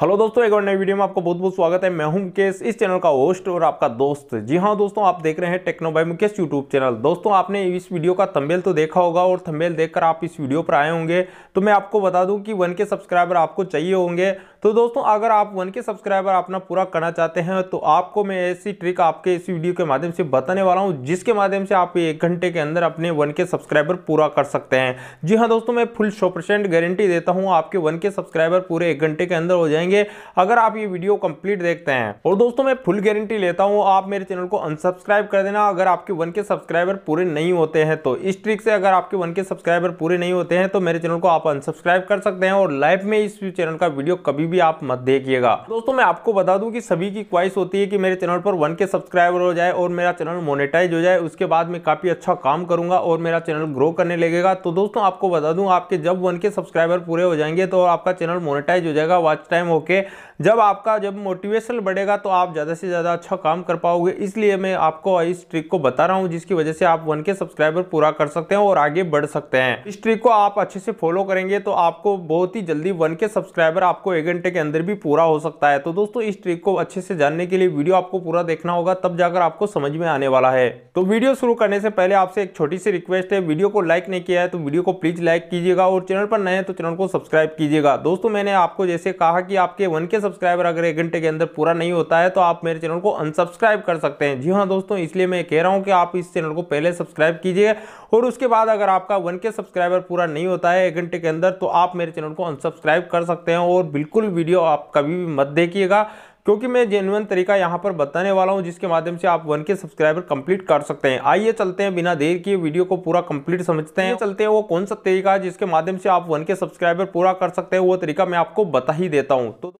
hello दोस्तों एक और नई वीडियो में आपका बहुत बहुत स्वागत है मैं हूं मुकेश इस चैनल का होस्ट और आपका दोस्त जी हाँ दोस्तों आप देख रहे हैं Techno by Mukesh YouTube channel दोस्तों आपने इस वीडियो का थंबनेल तो देखा होगा और थंबनेल देखकर आप इस वीडियो पर आए होंगे तो मैं आपको बता दूं कि वन के सब्सक्राइबर आपको चाहिए होंगे तो दोस्तों अगर आप वन के सब्सक्राइबर अपना पूरा करना चाहते हैं तो आपको मैं ऐसी ट्रिक आपके इस वीडियो के माध्यम से बताने वाला हूँ जिसके माध्यम से आप एक घंटे के अंदर अपने वन के सब्सक्राइबर पूरा कर सकते हैं जी हाँ दोस्तों मैं फुल सौ गारंटी देता हूँ आपके वन के सब्सक्राइबर पूरे एक घंटे के अंदर हो जाएंगे करेंगे अगर आप ये वीडियो कंप्लीट देखते हैं और दोस्तों मैं फुल गारंटी लेता हूँ आप मेरे चैनल को अनसब्सक्राइब कर देना अगर आपके वन के सब्सक्राइबर पूरे नहीं होते हैं तो इस ट्रिक से अगर आपके वन के सब्सक्राइबर पूरे नहीं होते हैं तो मेरे चैनल को आप अनसब्सक्राइब कर सकते हैं और लाइफ में इस चैनल का वीडियो कभी भी आप मत देखिएगा दोस्तों मैं आपको बता दूँ की सभी की ख्वाहिश होती है कि मेरे चैनल पर वन के सब्सक्राइबर हो जाए और मेरा चैनल मोनिटाइज हो जाए उसके बाद में काफ़ी अच्छा काम करूंगा और मेरा चैनल ग्रो करने लगेगा तो दोस्तों आपको बता दूं आपके जब वन के सब्सक्राइबर पूरे हो जाएंगे तो आपका चैनल मोनेटाइज हो जाएगा वॉच टाइम ओके जब आपका जब मोटिवेशन बढ़ेगा तो आप ज़्यादा से ज़्यादा अच्छा काम कर पाओगे इसलिए मैं आपको इस ट्रिक को बता रहा हूँ जिसकी वजह से आप वन के सब्सक्राइबर पूरा कर सकते हैं और आगे बढ़ सकते हैं इस ट्रिक को आप अच्छे से फॉलो करेंगे तो आपको बहुत ही जल्दी वन के सब्सक्राइबर आपको एक घंटे के अंदर भी पूरा हो सकता है तो दोस्तों इस ट्रिक को अच्छे से जानने के लिए वीडियो आपको पूरा देखना होगा तब जाकर आपको समझ में आने वाला है तो वीडियो शुरू करने से पहले आपसे एक छोटी सी रिक्वेस्ट है वीडियो को लाइक नहीं किया है तो वीडियो को प्लीज लाइक कीजिएगा और चैनल पर नए हैं तो चैनल को सब्सक्राइब कीजिएगा दोस्तों मैंने आपको जैसे कहा कि आप आपके वन के सब्सक्राइबर अगर एक घंटे के अंदर पूरा नहीं होता है तो आप मेरे चैनल को अनसब्सक्राइब कर सकते हैं जी हाँ दोस्तों इसलिए मैं कह रहा हूँ कि आप इस चैनल को पहले सब्सक्राइब कीजिए और उसके बाद अगर आपका वन के सब्सक्राइबर पूरा नहीं होता है एक घंटे के अंदर तो आप मेरे चैनल को अनसब्सक्राइब कर सकते हैं और बिल्कुल वीडियो आप कभी भी मत देखिएगा क्योंकि मैं जेनुअन तरीका यहाँ पर बताने वाला हूँ जिसके माध्यम से आप वन के सब्सक्राइबर कंप्लीट कर सकते हैं आइए चलते हैं बिना देर के वीडियो को पूरा कंप्लीट समझते हैं चलते हैं वो कौन सा तरीका है जिसके माध्यम से आप वन के सब्सक्राइबर पूरा कर सकते हैं वो तरीका मैं आपको बता ही देता हूँ तो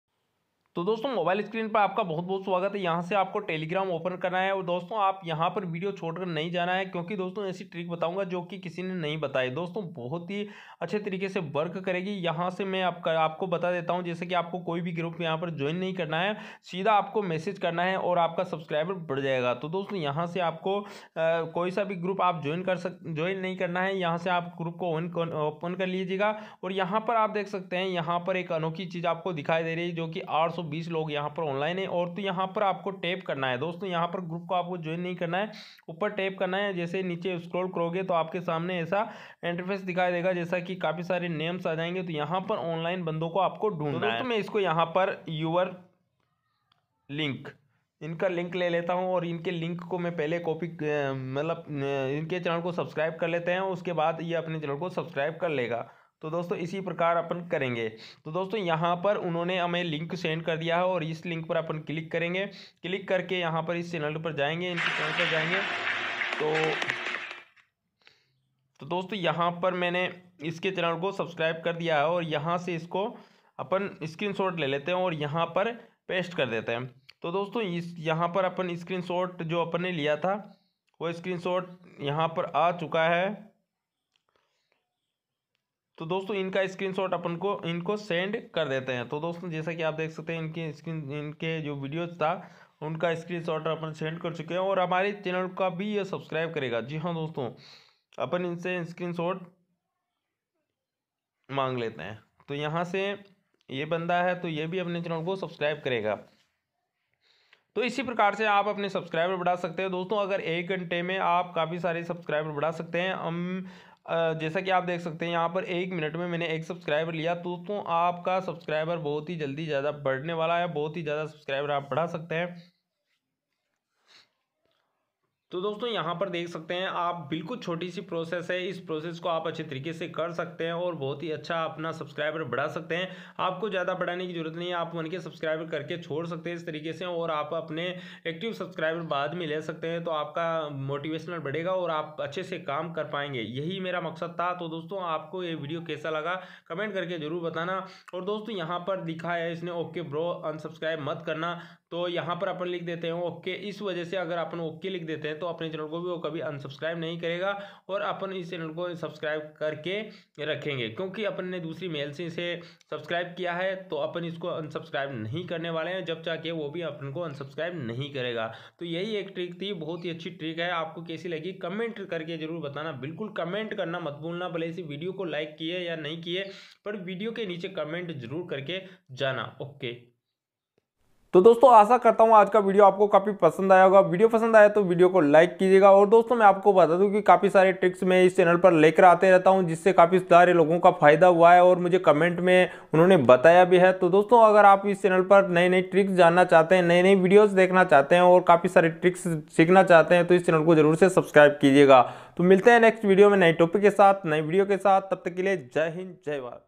तो दोस्तों मोबाइल स्क्रीन पर आपका बहुत बहुत स्वागत है यहाँ से आपको टेलीग्राम ओपन करना है और दोस्तों आप यहाँ पर वीडियो छोड़कर नहीं जाना है क्योंकि दोस्तों ऐसी ट्रिक बताऊंगा जो कि किसी ने नहीं बताई दोस्तों बहुत ही अच्छे तरीके से वर्क करेगी यहाँ से मैं आपका आपको बता देता हूँ जैसे कि आपको कोई भी ग्रुप यहाँ पर ज्वाइन नहीं करना है सीधा आपको मैसेज करना है और आपका सब्सक्राइबर बढ़ जाएगा तो दोस्तों यहाँ से आपको कोई सा भी ग्रुप आप ज्वाइन कर सक ज्वाइन नहीं करना है यहाँ से आप ग्रुप को ऑन ओपन कर लीजिएगा और यहाँ पर आप देख सकते हैं यहाँ पर एक अनोखी चीज़ आपको दिखाई दे रही है जो कि आठ बीस लोग यहाँ पर ऑनलाइन है और तो यहाँ पर आपको टैप करना है दोस्तों यहाँ पर ग्रुप को आपको ज्वाइन नहीं करना है ऊपर टैप करना है जैसे नीचे स्क्रॉल करोगे तो आपके सामने ऐसा इंटरफेस दिखाई देगा जैसा कि काफ़ी सारे नेम्स आ जाएंगे तो यहाँ पर ऑनलाइन बंदों को आपको ढूंढना तो है मैं इसको यहाँ पर यूअर लिंक इनका लिंक ले लेता हूं और इनके लिंक को मैं पहले कॉपी मतलब इनके चैनल को सब्सक्राइब कर लेते हैं उसके बाद ये अपने चैनल को सब्सक्राइब कर लेगा तो दोस्तों इसी प्रकार अपन करेंगे तो दोस्तों यहाँ पर उन्होंने हमें लिंक सेंड कर दिया है और इस लिंक पर अपन क्लिक करेंगे क्लिक करके यहाँ पर इस चैनल पर जाएंगे इनके चैनल पर जाएंगे तो तो दोस्तों यहाँ पर मैंने इसके चैनल को सब्सक्राइब कर दिया है और यहाँ से इसको अपन स्क्रीनशॉट ले लेते हैं और यहाँ पर पेस्ट कर देते हैं तो दोस्तों इस यहाँ पर अपन स्क्रीनशॉट जो अपन ने लिया था वो स्क्रीनशॉट यहाँ पर आ चुका है तो दोस्तों इनका स्क्रीनशॉट अपन को इनको सेंड कर देते हैं तो दोस्तों जैसा कि आप देख सकते हैं इनके स्क्रीन इनके जो वीडियोज था उनका स्क्रीनशॉट अपन सेंड कर चुके हैं और हमारे चैनल का भी ये सब्सक्राइब करेगा जी हाँ दोस्तों अपन इनसे स्क्रीन मांग लेते हैं तो यहाँ से ये बंदा है तो ये भी अपने चैनल को सब्सक्राइब करेगा तो इसी प्रकार से आप अपने सब्सक्राइबर बढ़ा सकते हैं दोस्तों अगर एक घंटे में आप काफ़ी सारे सब्सक्राइबर बढ़ा सकते हैं हम जैसा कि आप देख सकते हैं यहाँ पर एक मिनट में मैंने एक सब्सक्राइबर लिया दोस्तों आपका सब्सक्राइबर बहुत ही जल्दी ज़्यादा बढ़ने वाला है बहुत ही ज़्यादा सब्सक्राइबर आप बढ़ा सकते हैं तो दोस्तों यहाँ पर देख सकते हैं आप बिल्कुल छोटी सी प्रोसेस है इस प्रोसेस को आप अच्छे तरीके से कर सकते हैं और बहुत ही अच्छा अपना सब्सक्राइबर बढ़ा सकते हैं आपको ज़्यादा बढ़ाने की ज़रूरत नहीं है आप वन के सब्सक्राइबर करके छोड़ सकते हैं इस तरीके से और आप अपने एक्टिव सब्सक्राइबर बाद में ले सकते हैं तो आपका मोटिवेशनल बढ़ेगा और आप अच्छे से काम कर पाएंगे यही मेरा मकसद था तो दोस्तों आपको ये वीडियो कैसा लगा कमेंट करके ज़रूर बताना और दोस्तों यहाँ पर लिखा है इसने ओके ब्रो अनसब्सक्राइब मत करना तो यहाँ पर अपन लिख देते हैं ओके इस वजह से अगर अपन ओके लिख देते हैं तो अपने चैनल को भी वो कभी अनसब्सक्राइब नहीं करेगा और अपन इस चैनल को सब्सक्राइब करके रखेंगे क्योंकि अपन ने दूसरी मेल से इसे सब्सक्राइब किया है तो अपन इसको अनसब्सक्राइब नहीं करने वाले हैं जब जाके वो भी अपन को अनसब्सक्राइब नहीं करेगा तो यही एक ट्रिक थी बहुत ही अच्छी ट्रिक है आपको कैसी लगी कमेंट करके जरूर बताना बिल्कुल कमेंट करना मत भूलना भले इसी वीडियो को लाइक किए या नहीं किए पर वीडियो के नीचे कमेंट जरूर करके जाना ओके तो दोस्तों आशा करता हूँ आज का वीडियो आपको काफ़ी पसंद आया होगा वीडियो पसंद आया तो वीडियो को लाइक कीजिएगा और दोस्तों मैं आपको बता दूँ कि काफ़ी सारे ट्रिक्स मैं इस चैनल पर लेकर आते रहता हूँ जिससे काफ़ी सारे लोगों का फायदा हुआ है और मुझे कमेंट में उन्होंने बताया भी है तो दोस्तों अगर आप इस चैनल पर नई नई ट्रिक्स जानना चाहते हैं नई नई वीडियोज़ देखना चाहते हैं और काफ़ी सारे ट्रिक्स सीखना चाहते हैं तो इस चैनल को जरूर से सब्सक्राइब कीजिएगा तो मिलते हैं नेक्स्ट वीडियो में नए टॉपिक के साथ नई वीडियो के साथ तब तक के लिए जय हिंद जय भारत